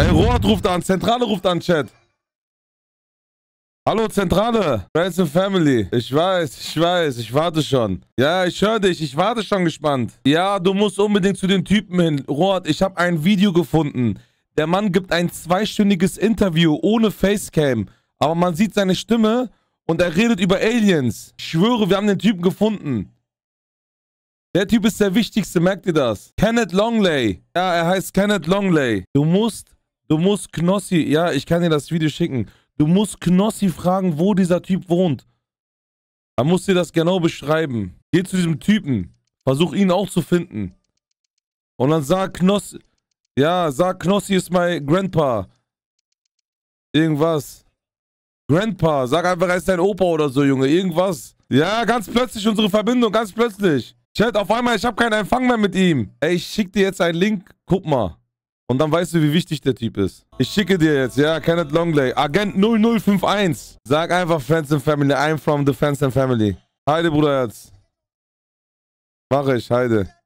Ey, Rohat ruft an, Zentrale ruft an, Chat. Hallo Zentrale, Friends and Family. Ich weiß, ich weiß, ich warte schon. Ja, ich höre dich, ich warte schon gespannt. Ja, du musst unbedingt zu den Typen hin. Rohat, ich habe ein Video gefunden. Der Mann gibt ein zweistündiges Interview ohne Facecam. Aber man sieht seine Stimme und er redet über Aliens. Ich schwöre, wir haben den Typen gefunden. Der Typ ist der Wichtigste, merkt ihr das? Kenneth Longley. Ja, er heißt Kenneth Longley. Du musst Du musst Knossi, ja, ich kann dir das Video schicken. Du musst Knossi fragen, wo dieser Typ wohnt. Er muss dir das genau beschreiben. Geh zu diesem Typen. Versuch ihn auch zu finden. Und dann sag Knossi, ja, sag Knossi ist mein Grandpa. Irgendwas. Grandpa, sag einfach, er ist dein Opa oder so, Junge, irgendwas. Ja, ganz plötzlich unsere Verbindung, ganz plötzlich. Chat, auf einmal, ich habe keinen Empfang mehr mit ihm. Ey, ich schick dir jetzt einen Link, guck mal. Und dann weißt du, wie wichtig der Typ ist. Ich schicke dir jetzt, ja, Kenneth Longley, Agent 0051. Sag einfach Friends and Family, I'm from the Friends and Family. Heide, Bruderherz. Mach ich, Heide.